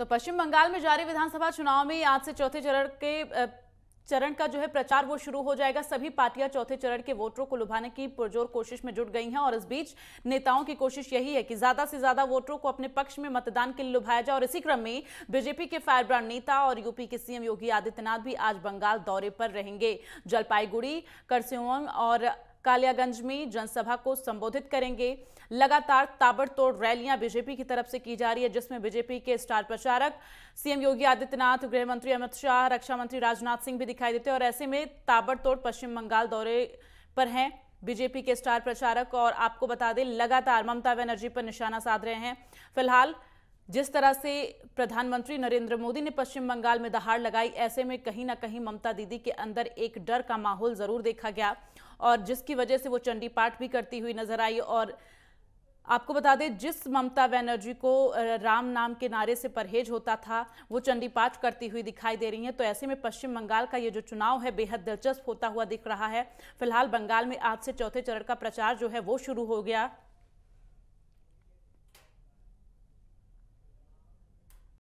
तो पश्चिम बंगाल में जारी विधानसभा चुनाव में आज से चौथे चरण के चरण का जो है प्रचार वो शुरू हो जाएगा सभी पार्टियां चौथे चरण के वोटरों को लुभाने की पुरजोर कोशिश में जुट गई हैं और इस बीच नेताओं की कोशिश यही है कि ज्यादा से ज्यादा वोटरों को अपने पक्ष में मतदान के लिए लुभाया जाए और इसी क्रम में बीजेपी के फायरब्रांड नेता और यूपी के सीएम योगी आदित्यनाथ भी आज बंगाल दौरे पर रहेंगे जलपाईगुड़ी करसिंग और कालियागंज में जनसभा को संबोधित करेंगे लगातार ताबड़तोड़ रैलियां बीजेपी की तरफ से की जा रही है जिसमें बीजेपी के स्टार प्रचारक सीएम योगी आदित्यनाथ गृह मंत्री अमित शाह रक्षा मंत्री राजनाथ सिंह भी दिखाई देते हैं और ऐसे में ताबड़तोड़ पश्चिम बंगाल दौरे पर हैं बीजेपी के स्टार प्रचारक और आपको बता दें लगातार ममता बनर्जी पर निशाना साध रहे हैं फिलहाल जिस तरह से प्रधानमंत्री नरेंद्र मोदी ने पश्चिम बंगाल में दहाड़ लगाई ऐसे में कहीं ना कहीं ममता दीदी के अंदर एक डर का माहौल जरूर देखा गया और जिसकी वजह से वो चंडी पाठ भी करती हुई नजर आई और आपको बता दें जिस ममता बनर्जी को राम नाम के नारे से परहेज होता था वो चंडीपाठ करती हुई दिखाई दे रही हैं तो ऐसे में पश्चिम बंगाल का ये जो चुनाव है बेहद दिलचस्प होता हुआ दिख रहा है फिलहाल बंगाल में आज से चौथे चरण का प्रचार जो है वो शुरू हो गया